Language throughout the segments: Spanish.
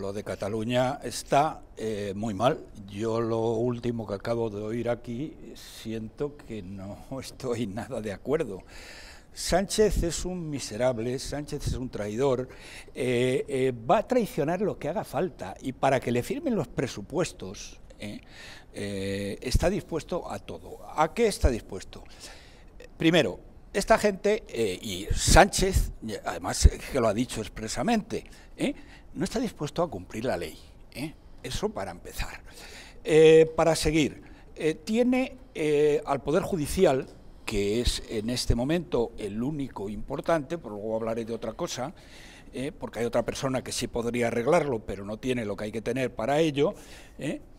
Lo de Cataluña está eh, muy mal. Yo lo último que acabo de oír aquí siento que no estoy nada de acuerdo. Sánchez es un miserable, Sánchez es un traidor, eh, eh, va a traicionar lo que haga falta y para que le firmen los presupuestos está dispuesto a todo. ¿A qué está dispuesto? Primero, esta gente, eh, y Sánchez, eh, además eh, que lo ha dicho expresamente, no está dispuesto a cumplir la ley. Eso para empezar. para seguir, tiene al Poder Judicial, que es en este momento el único importante, por luego hablaré de otra cosa, porque hay otra persona que sí podría arreglarlo, pero no tiene lo que hay que tener para ello.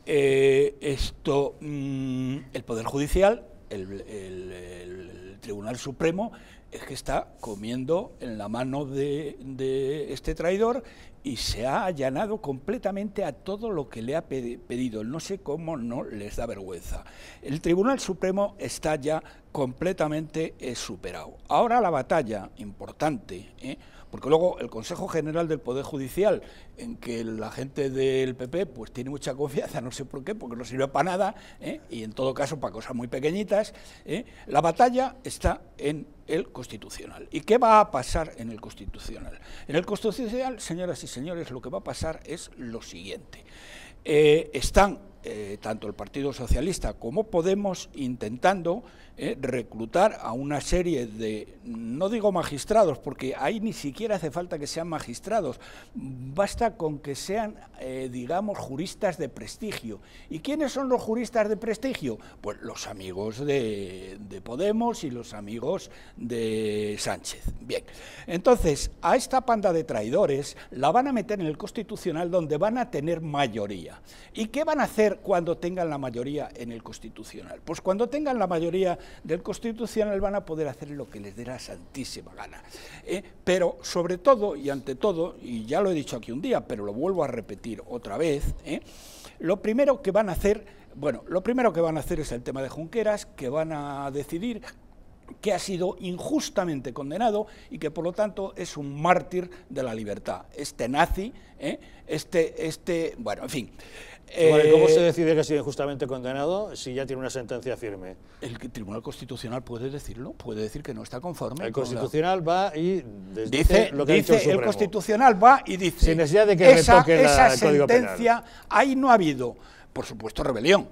esto, mm, el Poder Judicial, el Tribunal Supremo es que está comiendo en la mano de, de este traidor y se ha allanado completamente a todo lo que le ha pedido. No sé cómo no les da vergüenza. El Tribunal Supremo está ya completamente eh, superado. Ahora la batalla importante, ¿eh? porque luego el Consejo General del Poder Judicial, en que la gente del PP pues tiene mucha confianza, no sé por qué, porque no sirve para nada, ¿eh? y en todo caso para cosas muy pequeñitas, la batalla está en el Constitucional. ¿Y qué va a pasar en el Constitucional? En el Constitucional, señoras y señores, señores, lo que va a pasar es lo siguiente. Eh, están eh, tanto el Partido Socialista como Podemos intentando eh, reclutar a una serie de, no digo magistrados, porque ahí ni siquiera hace falta que sean magistrados, basta con que sean, eh, digamos, juristas de prestigio. ¿Y quiénes son los juristas de prestigio? Pues los amigos de, de Podemos y los amigos de Sánchez. Bien, entonces a esta panda de traidores la van a meter en el Constitucional donde van a tener mayoría. ¿Y qué van a hacer cuando tengan la mayoría en el Constitucional? Pues cuando tengan la mayoría del Constitucional van a poder hacer lo que les dé la santísima gana. Eh, pero sobre todo y ante todo, y ya lo he dicho aquí un día, pero lo vuelvo a repetir otra vez, eh, lo primero que van a hacer bueno, lo primero que van a hacer es el tema de Junqueras, que van a decidir que ha sido injustamente condenado y que por lo tanto es un mártir de la libertad. Este nazi, ¿eh? este, este, bueno, en fin. ¿Cómo eh, se decide que ha sido injustamente condenado si ya tiene una sentencia firme? El Tribunal Constitucional puede decirlo, puede decir que no está conforme. El Constitucional va y dice, lo que dice ha el, Constitucional va y dice. Sin necesidad de que me la, sentencia, ahí no ha habido, por supuesto, rebelión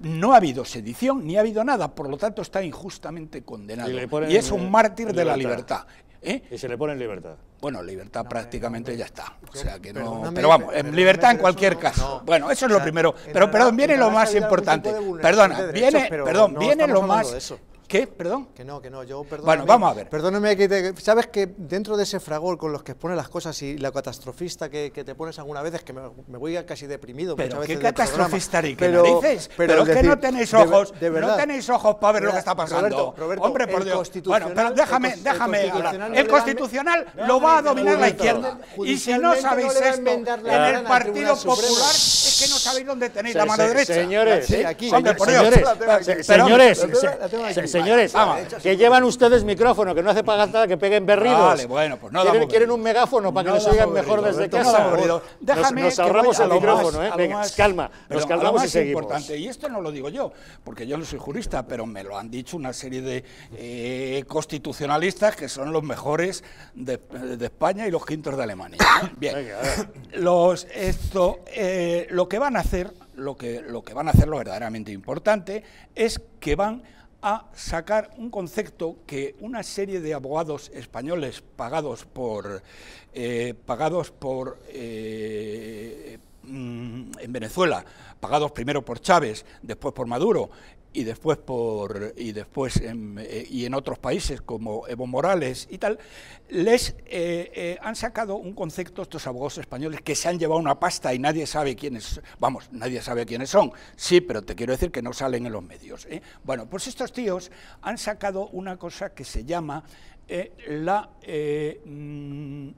no ha habido sedición ni ha habido nada, por lo tanto está injustamente condenado. Y, es un mártir de la libertad. ¿eh? Y se le pone en libertad. Bueno, libertad prácticamente ya está. O sea que no. Pero vamos, en libertad en cualquier caso. Bueno, eso es lo primero. Pero perdón, viene lo más importante. Perdona, viene, perdón, viene lo más ¿Qué? ¿Perdón? Que no, que no, yo perdón. Bueno, vamos a ver. Perdóname que sabes que dentro de ese fragor con los que expones las cosas y la catastrofista que, te pones algunas veces, que me, me voy casi deprimido. Pero qué catastrofista y pero, dices. Pero, es que no tenéis ojos, no tenéis ojos para ver lo que está pasando. Hombre, por Dios. Bueno, pero déjame, déjame. El constitucional, constitucional lo va a dominar la izquierda. Y si no sabéis esto, en el Partido Popular es que no sabéis dónde tenéis la mano derecha. Señores, ¿eh? aquí. señores, señores, Señores, señores, que llevan ustedes micrófono, que no hace nada que peguen berridos. Vale, bueno, pues ¿Quieren, quieren un megáfono para que nos oigan mejor desde casa. nos, ahorramos el micrófono, ¿eh? calma, nos calmamos y seguimos. Importante, y esto no lo digo yo, porque yo no soy jurista, pero me lo han dicho una serie de eh, constitucionalistas que son los mejores de, España y los quintos de Alemania. Bien, los, esto, eh, lo que van a hacer, lo que, lo que van a hacer lo verdaderamente importante es que van a sacar un concepto que una serie de abogados españoles pagados por, eh, pagados por eh, mm, en Venezuela, pagados primero por Chávez, después por Maduro y después por y después en, eh, y en otros países como Evo Morales y tal les eh, eh, han sacado un concepto estos abogados españoles que se han llevado una pasta y nadie sabe quiénes vamos nadie sabe quiénes son sí pero te quiero decir que no salen en los medios bueno pues estos tíos han sacado una cosa que se llama la mm,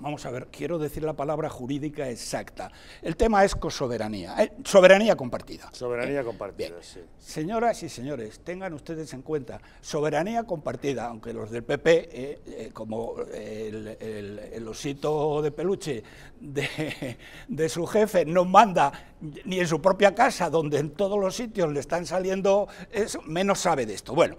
vamos a ver, quiero decir la palabra jurídica exacta. El tema es cosoberanía, eh, soberanía compartida. Soberanía eh, compartida, sí. Señoras y señores, tengan ustedes en cuenta, soberanía compartida, aunque los del PP, eh, como el, osito de peluche de, su jefe, no manda ni en su propia casa, donde en todos los sitios le están saliendo, menos sabe de esto. Bueno,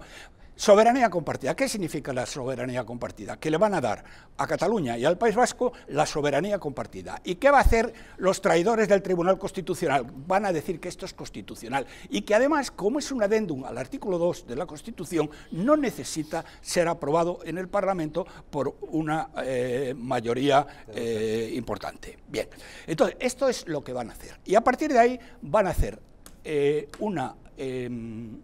Soberanía compartida. ¿Qué significa la soberanía compartida? Que le van a dar a Cataluña y al País Vasco la soberanía compartida. ¿Y qué va a hacer los traidores del Tribunal Constitucional? Van a decir que esto es constitucional y que además, como es un adendum al artículo 2 de la Constitución, no necesita ser aprobado en el Parlamento por una eh, mayoría eh, importante. Bien, entonces esto es lo que van a hacer. Y a partir de ahí van a hacer eh, una, em,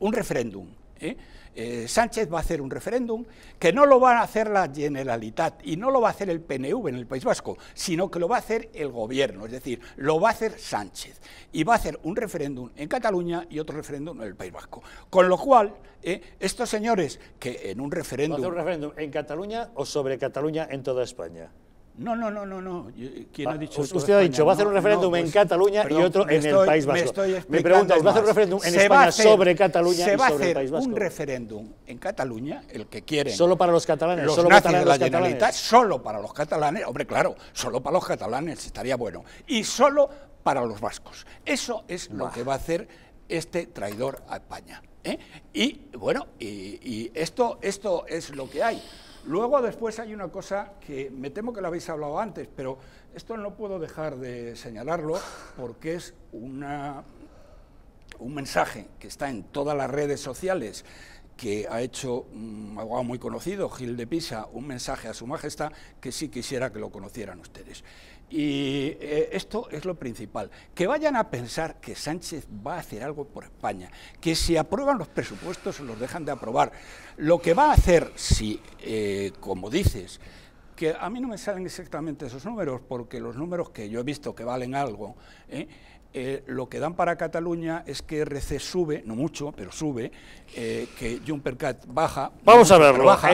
un referéndum ¿eh? Eh, Sánchez va a hacer un referéndum que no lo va a hacer la Generalitat y no lo va a hacer el PNV en el País Vasco, sino que lo va a hacer el gobierno, es decir, lo va a hacer Sánchez y va a hacer un referéndum en Cataluña y otro referéndum en el País Vasco. Con lo cual, ¿eh? estos señores que en un referéndum... un referéndum en Cataluña o sobre Cataluña en toda España? No, no, no, no, no. ¿Quién ha ah, dicho Usted ha dicho, va a hacer un referéndum en pues, Cataluña y otro en el País Vasco. Me, me pregunta, ¿va a hacer un referéndum en España sobre Cataluña y sobre el País Vasco? un referéndum en Cataluña, el que quieren. Solo para los catalanes, solo para los catalanes. Solo para los catalanes, hombre, claro, solo para los catalanes estaría bueno. Y solo para los vascos. Eso es lo que va a hacer este traidor a España. ¿eh? Y bueno, y, y esto, esto es lo que hay. Luego después hay una cosa que me temo que lo habéis hablado antes, pero esto no puedo dejar de señalarlo porque es un mensaje que está en todas las redes sociales que ha hecho un abogado muy conocido, Gil de Pisa, un mensaje a su majestad que sí quisiera que lo conocieran ustedes. Y eh, esto es lo principal, que vayan a pensar que Sánchez va a hacer algo por España, que si aprueban los presupuestos los dejan de aprobar. Lo que va a hacer, si, eh, como dices, que a mí no me salen exactamente esos números, porque los números que yo he visto que valen algo, ¿eh? Eh, lo que dan para Cataluña es que RC sube, no mucho, pero sube, eh, que Jumpercat baja. Vamos a verlo.